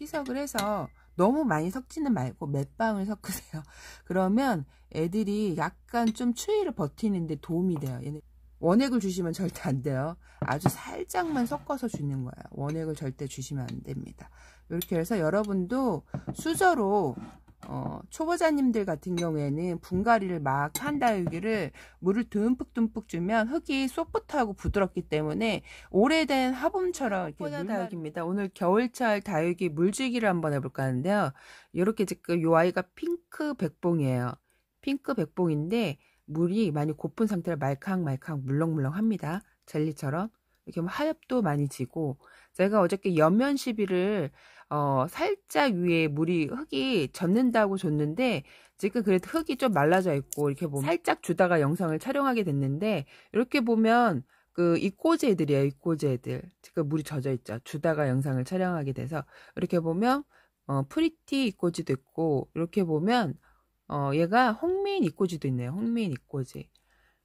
희석을 해서 너무 많이 섞지는 말고 몇 방울 섞으세요. 그러면 애들이 약간 좀 추위를 버티는데 도움이 돼요. 얘는 원액을 주시면 절대 안 돼요. 아주 살짝만 섞어서 주는 거예요. 원액을 절대 주시면 안 됩니다. 이렇게 해서 여러분도 수저로 어, 초보자님들 같은 경우에는 분갈이를 막 한 다육이를 물을 듬뿍듬뿍 주면 흙이 소프트하고 부드럽기 때문에 오래된 화분처럼 이렇게 물 다육입니다. 오늘 겨울철 다육이 물주기를 한번 해볼까 하는데요. 이렇게 지금 그 요 아이가 핑크 백봉이에요. 핑크 백봉인데 물이 많이 고픈 상태로 말캉말캉 물렁물렁합니다. 젤리처럼. 이렇게 하엽도 많이 지고 제가 어저께 연면 시비를 어, 살짝 위에 물이 흙이 젖는다고 줬는데 지금 그래도 흙이 좀 말라져 있고 이렇게 보면 살짝 주다가 영상을 촬영하게 됐는데 이렇게 보면 그 이꼬지 애들이에요 이꼬지 애들 지금 물이 젖어 있죠 주다가 영상을 촬영하게 돼서 이렇게 보면 어, 프리티 이꼬지도 있고 이렇게 보면 어, 얘가 홍미인 이꼬지도 있네요 홍미인 이꼬지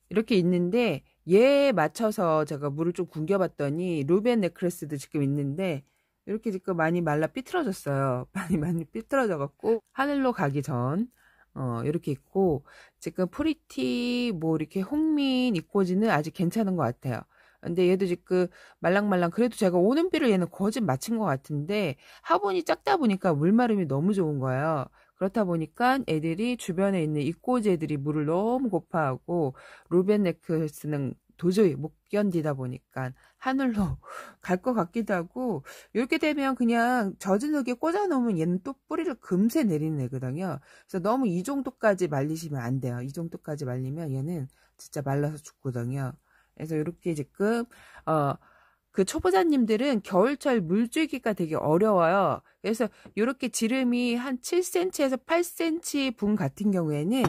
이렇게 있는데 얘에 맞춰서 제가 물을 좀 굶겨봤더니 루벤 네크레스도 지금 있는데 이렇게 지금 많이 말라 삐뚤어졌어요. 많이 많이 삐뚤어져갖고 하늘로 가기 전 어, 이렇게 있고 지금 프리티 뭐 이렇게 홍민 이꼬지는 아직 괜찮은 것 같아요. 근데 얘도 지금 말랑말랑 그래도 제가 오는 비를 얘는 거짓 맞힌 것 같은데 화분이 작다 보니까 물마름이 너무 좋은 거예요. 그렇다 보니까 애들이 주변에 있는 이꼬지 애들이 물을 너무 고파하고 로벤네크 쓰는 도저히 못 견디다 보니까 하늘로 갈 것 같기도 하고 이렇게 되면 그냥 젖은 흙에 꽂아 놓으면 얘는 또 뿌리를 금세 내리는 애거든요. 그래서 너무 이 정도까지 말리시면 안 돼요. 이 정도까지 말리면 얘는 진짜 말라서 죽거든요. 그래서 이렇게 지금 어그 초보자님들은 겨울철 물줄기가 되게 어려워요. 그래서 이렇게 지름이 한 7cm에서 8cm 분 같은 경우에는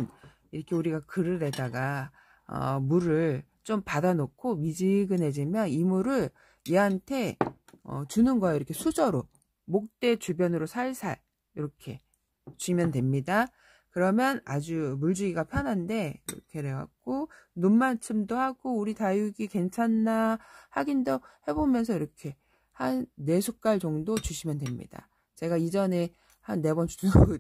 이렇게 우리가 그릇에다가 어 물을 좀 받아놓고 미지근해지면 이물을 얘한테 어, 주는 거예요. 이렇게 수저로 목대 주변으로 살살 이렇게 주면 됩니다. 그러면 아주 물주기가 편한데 이렇게 해갖고 눈맞춤도 하고 우리 다육이 괜찮나 확인도 해보면서 이렇게 한4 숟갈 정도 주시면 됩니다. 제가 이전에 한4번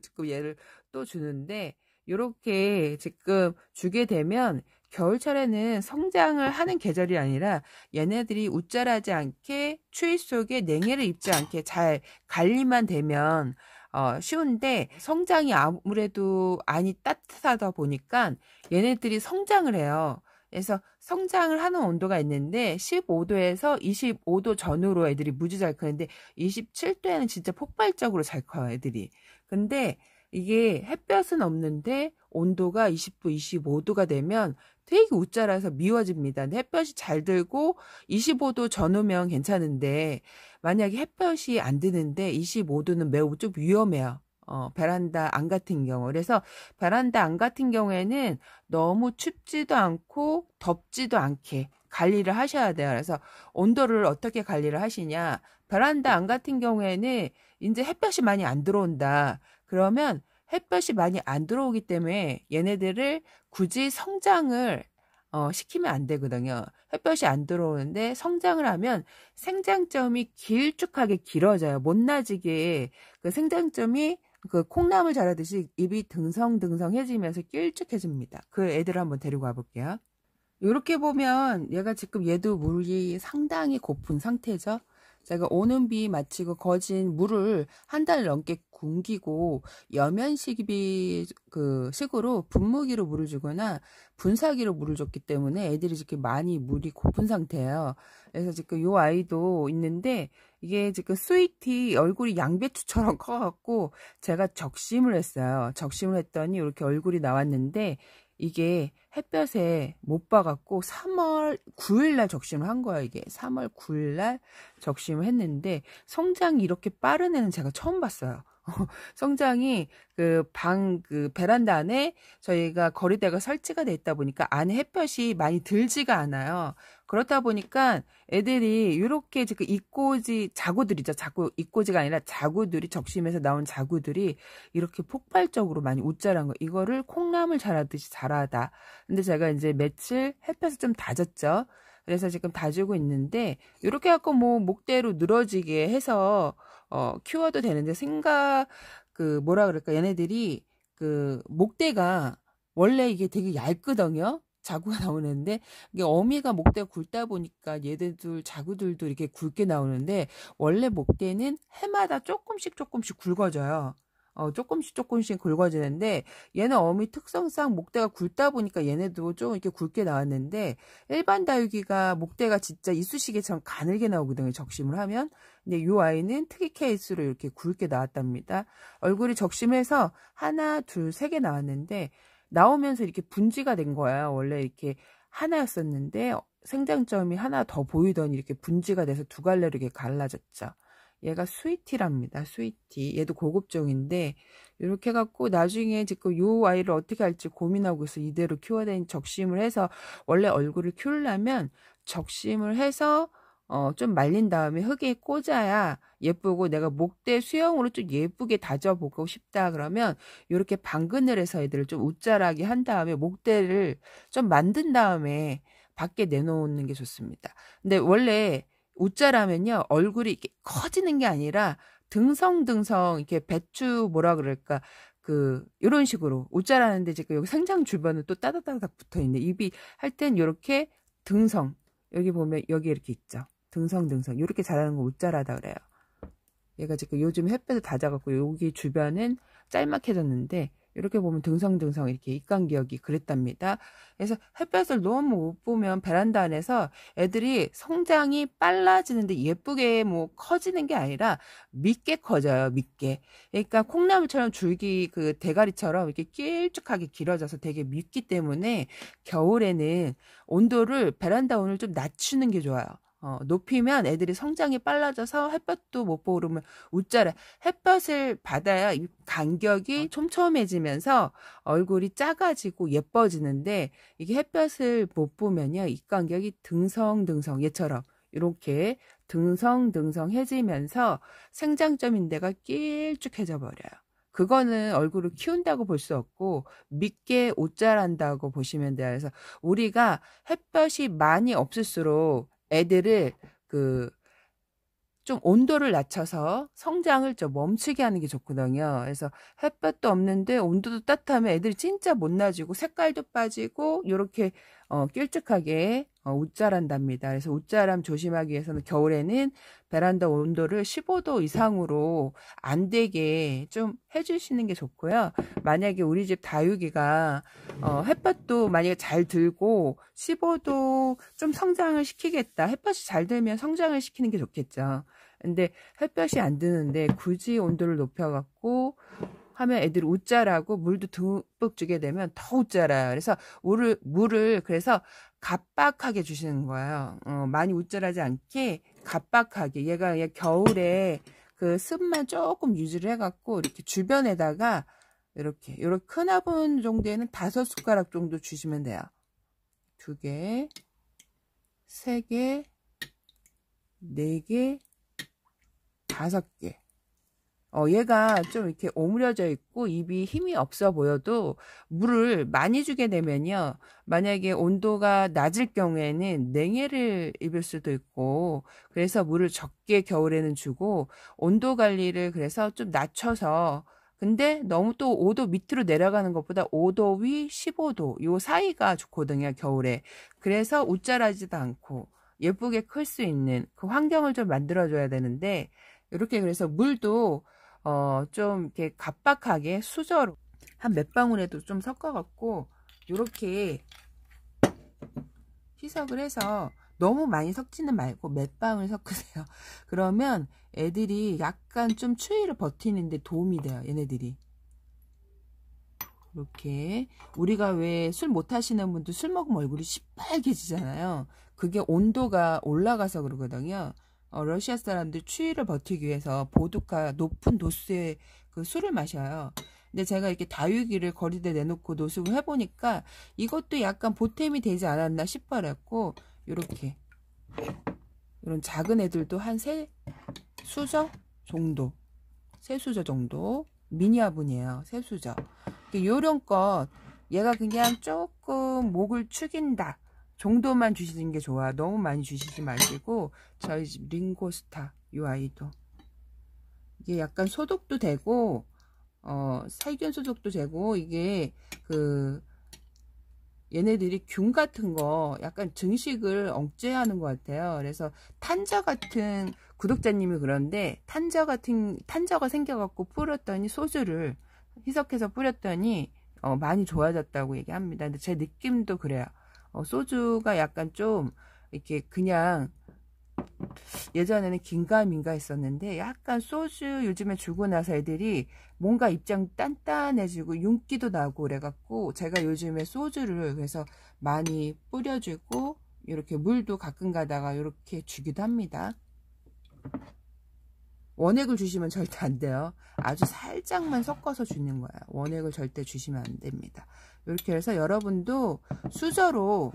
주고 얘를 또 주는데 이렇게 지금 주게 되면 겨울철에는 성장을 하는 계절이 아니라 얘네들이 웃자라지 않게 추위 속에 냉해를 입지 않게 잘 관리만 되면 어, 쉬운데 성장이 아무래도 안이 따뜻하다 보니까 얘네들이 성장을 해요. 그래서 성장을 하는 온도가 있는데 15도에서 25도 전후로 애들이 무지 잘 크는데 27도에는 진짜 폭발적으로 잘 커요, 애들이. 근데 이게 햇볕은 없는데 온도가 20도, 25도가 되면 되게 웃자라서 미워집니다. 햇볕이 잘 들고 25도 전후면 괜찮은데 만약에 햇볕이 안 드는데 25도는 매우 좀 위험해요. 어, 베란다 안 같은 경우. 그래서 베란다 안 같은 경우에는 너무 춥지도 않고 덥지도 않게 관리를 하셔야 돼요. 그래서 온도를 어떻게 관리를 하시냐. 베란다 안 같은 경우에는 이제 햇볕이 많이 안 들어온다. 그러면 햇볕이 많이 안 들어오기 때문에 얘네들을 굳이 성장을 어, 시키면 안 되거든요. 햇볕이 안 들어오는데 성장을 하면 생장점이 길쭉하게 길어져요. 못나지게 그 생장점이 그 콩나물 자라듯이 입이 등성등성해지면서 길쭉해집니다. 그 애들 한번 데리고 와볼게요. 이렇게 보면 얘가 지금 얘도 물이 상당히 고픈 상태죠. 제가 오는 비 마치고 거진 물을 한 달 넘게 굶기고 여면식비 그 식으로 분무기로 물을 주거나 분사기로 물을 줬기 때문에 애들이 이렇게 많이 물이 고픈 상태예요. 그래서 지금 요 아이도 있는데 이게 지금 스위티 얼굴이 양배추처럼 커갖고 제가 적심을 했어요. 적심을 했더니 이렇게 얼굴이 나왔는데 이게 햇볕에 못 봐갖고 3월 9일날 적심을 한 거야 이게 3월 9일날 적심을 했는데 성장이 이렇게 빠른 애는 제가 처음 봤어요 성장이 그 방그 그 베란다 안에 저희가 거리대가 설치가 돼 있다 보니까 안에 햇볕이 많이 들지가 않아요. 그렇다 보니까 애들이 이렇게 그 이꼬지 자구들이죠. 자구 이꼬지가 아니라 자구들이 적심에서 나온 자구들이 이렇게 폭발적으로 많이 웃자란 거. 이거를 콩나물 자라듯이 자라다. 근데 제가 이제 며칠 햇볕을 좀 다졌죠. 그래서 지금 다지고 있는데 이렇게 갖고 뭐 목대로 늘어지게 해서 어, 키워도 되는데 생각 그 뭐라 그럴까 얘네들이 그 목대가 원래 이게 되게 얇거든요. 자구가 나오는데 이게 어미가 목대 굵다 보니까 얘네들 자구들도 이렇게 굵게 나오는데 원래 목대는 해마다 조금씩 조금씩 굵어져요. 어, 조금씩 조금씩 굵어지는데 얘는 어미 특성상 목대가 굵다 보니까 얘네도 좀 이렇게 굵게 나왔는데 일반 다육이가 목대가 진짜 이쑤시개처럼 가늘게 나오거든요. 적심을 하면. 근데 요 아이는 특이 케이스로 이렇게 굵게 나왔답니다. 얼굴이 적심해서 하나, 둘, 세 개 나왔는데 나오면서 이렇게 분지가 된 거야. 원래 이렇게 하나였었는데 생장점이 하나 더 보이더니 이렇게 분지가 돼서 두 갈래로 이렇게 갈라졌죠. 얘가 스위티랍니다. 스위티. 얘도 고급종인데 이렇게 갖고 나중에 지금 요 아이를 어떻게 할지 고민하고 있어. 이대로 키워야 되는 적심을 해서 원래 얼굴을 키우려면 적심을 해서 어, 좀 말린 다음에 흙에 꽂아야 예쁘고 내가 목대 수영으로 좀 예쁘게 다져보고 싶다 그러면 이렇게 방근을 해서 애들을 좀 웃자라게 한 다음에 목대를 좀 만든 다음에 밖에 내놓는 게 좋습니다. 근데 원래 우자라면요 얼굴이 이렇게 커지는 게 아니라 등성등성 이렇게 배추 뭐라 그럴까 그 요런 식으로 우자라는데 지금 그 여기 생장 주변은 또 따닥따닥 붙어 있네 입이 할 땐 요렇게 등성 여기 보면 여기 이렇게 있죠 등성등성 요렇게 자라는 거 우자라다 그래요 얘가 지금 요즘 햇볕을 다아갖고 여기 주변은 짤막해졌는데 이렇게 보면 등성등성 이렇게 입간기억이 그랬답니다. 그래서 햇볕을 너무 못 보면 베란다 안에서 애들이 성장이 빨라지는데 예쁘게 뭐 커지는 게 아니라 밉게 커져요. 밉게 그러니까 콩나물처럼 줄기 그 대가리처럼 이렇게 길쭉하게 길어져서 되게 밉기 때문에 겨울에는 온도를 베란다 온을 좀 낮추는 게 좋아요. 어, 높이면 애들이 성장이 빨라져서 햇볕도 못 보고 그러면 웃자라. 햇볕을 받아야 이 간격이 촘촘해지면서 얼굴이 작아지고 예뻐지는데 이게 햇볕을 못 보면요. 이 간격이 등성등성 얘처럼 이렇게 등성등성해지면서 생장점인데가 길쭉해져 버려요. 그거는 얼굴을 키운다고 볼 수 없고 밉게 옷자란다고 보시면 돼요. 그래서 우리가 햇볕이 많이 없을수록 애들을 그 좀 온도를 낮춰서 성장을 좀 멈추게 하는 게 좋거든요. 그래서 햇볕도 없는데 온도도 따뜻하면 애들이 진짜 못 나지고 색깔도 빠지고 요렇게 어, 길쭉하게 어, 옷자란답니다. 그래서 웃자람 조심하기 위해서는 겨울에는 베란다 온도를 15도 이상으로 안 되게 좀 해주시는 게 좋고요. 만약에 우리 집 다육이가 어, 햇볕도 만약에 잘 들고 15도 좀 성장을 시키겠다. 햇볕이 잘 들면 성장을 시키는 게 좋겠죠. 근데 햇볕이 안 드는데 굳이 온도를 높여갖고 하면 애들 웃자라고 물도 듬뿍 주게 되면 더 웃자라요. 그래서 물을 물을 그래서 갑박하게 주시는 거예요. 어, 많이 웃자라지 않게 갑박하게 얘가 얘 겨울에 그 습만 조금 유지를 해갖고 이렇게 주변에다가 이렇게 이렇게 큰 화분 정도에는 다섯 숟가락 정도 주시면 돼요. 두 개, 세 개, 네 개, 다섯 개. 어, 얘가 좀 이렇게 오므려져 있고 입이 힘이 없어 보여도 물을 많이 주게 되면요. 만약에 온도가 낮을 경우에는 냉해를 입을 수도 있고 그래서 물을 적게 겨울에는 주고 온도 관리를 그래서 좀 낮춰서 근데 너무 또 5도 밑으로 내려가는 것보다 5도 위 15도 요 사이가 좋거든요 겨울에 그래서 웃자하지도 않고 예쁘게 클 수 있는 그 환경을 좀 만들어줘야 되는데 이렇게 그래서 물도 어, 좀 이렇게 갑박하게 수저로 한 몇 방울에도 좀 섞어갖고 이렇게 희석을 해서 너무 많이 섞지는 말고 몇 방울 섞으세요. 그러면 애들이 약간 좀 추위를 버티는데 도움이 돼요. 얘네들이. 이렇게 우리가 왜 술 못하시는 분들 술 먹으면 얼굴이 시뻘개지잖아요. 그게 온도가 올라가서 그러거든요. 어, 러시아 사람들 추위를 버티기 위해서 보드카 높은 도수의 그 술을 마셔요. 근데 제가 이렇게 다육이를 거리대 내놓고 노숙을 해보니까 이것도 약간 보탬이 되지 않았나 싶어갖고 요렇게 이런 작은 애들도 한 세 수저 정도 세 수저 정도 미니 아분이에요세 수저 그 요런것 얘가 그냥 조금 목을 축인다 정도만 주시는 게 좋아. 너무 많이 주시지 말고 저희 집 링고스타 이 아이도 이게 약간 소독도 되고 어, 살균 소독도 되고 이게 그 얘네들이 균 같은 거 약간 증식을 억제하는 것 같아요. 그래서 탄저 같은 구독자님이 그런데 탄저 같은 탄저가 생겨갖고 뿌렸더니 소주를 희석해서 뿌렸더니 어, 많이 좋아졌다고 얘기합니다. 근데 제 느낌도 그래요. 어, 소주가 약간 좀 이렇게 그냥 예전에는 긴가 민가 했었는데 약간 소주 요즘에 주고 나서 애들이 뭔가 입장 단단해지고 윤기도 나고 그래갖고 제가 요즘에 소주를 그래서 많이 뿌려주고 이렇게 물도 가끔 가다가 이렇게 주기도 합니다. 원액을 주시면 절대 안 돼요. 아주 살짝만 섞어서 주는 거예요. 원액을 절대 주시면 안 됩니다. 이렇게 해서 여러분도 수저로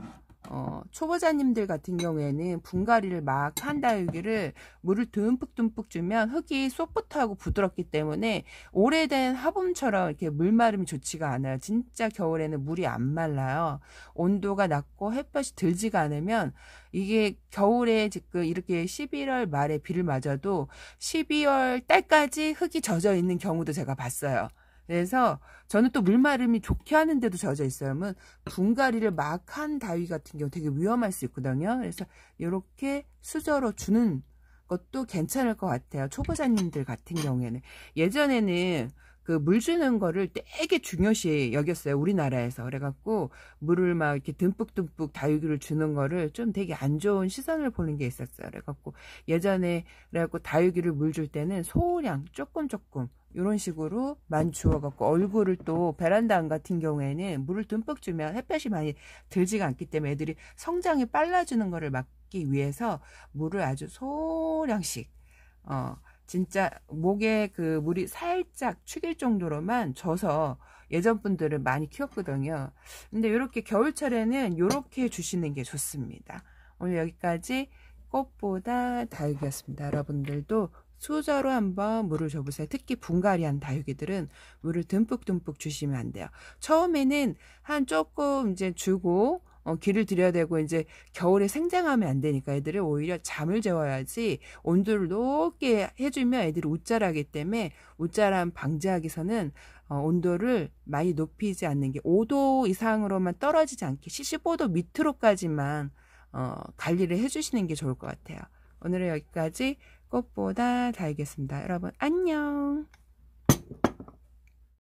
어, 초보자님들 같은 경우에는 분갈이를 막한다여기를 물을 듬뿍듬뿍 주면 흙이 소프트하고 부드럽기 때문에 오래된 화분처럼 이렇게 물마름이 좋지가 않아요. 진짜 겨울에는 물이 안 말라요. 온도가 낮고 햇볕이 들지가 않으면 이게 겨울에 지금 이렇게 11월 말에 비를 맞아도 12월 달까지 흙이 젖어 있는 경우도 제가 봤어요. 그래서 저는 또 물마름이 좋게 하는데도 젖어 있어요. 그러면 뭐 분갈이를 막 한 다위 같은 경우 되게 위험할 수 있거든요. 그래서 이렇게 수저로 주는 것도 괜찮을 것 같아요. 초보자님들 같은 경우에는. 예전에는 그물 주는 거를 되게 중요시 여겼어요. 우리나라에서. 그래갖고 물을 막 이렇게 듬뿍듬뿍 다육이를 주는 거를 좀 되게 안 좋은 시선을 보는 게 있었어요. 그래갖고 예전에 그래갖고 다육이를 물 줄 때는 소량 조금 조금 이런 식으로 만 주어갖고 얼굴을 또 베란다 같은 경우에는 물을 듬뿍 주면 햇볕이 많이 들지가 않기 때문에 애들이 성장이 빨라지는 거를 막기 위해서 물을 아주 소량씩 어 진짜 목에 그 물이 살짝 축일 정도로만 져서 예전 분들은 많이 키웠거든요. 근데 이렇게 겨울철에는 이렇게 주시는 게 좋습니다. 오늘 여기까지 꽃보다 다육이었습니다. 여러분들도 수저로 한번 물을 줘보세요. 특히 분갈이한 다육이들은 물을 듬뿍듬뿍 주시면 안 돼요. 처음에는 한 조금 이제 주고 어, 귀를 들여야 되고 이제 겨울에 생장하면 안 되니까 애들을 오히려 잠을 재워야지 온도를 높게 해주면 애들이 웃자라기 때문에 웃자란 방지하기 서는 어, 온도를 많이 높이지 않는 게 5도 이상으로만 떨어지지 않게 15도 밑으로까지만 어, 관리를 해주시는 게 좋을 것 같아요. 오늘은 여기까지 꽃보다 달겠습니다. 여러분 안녕.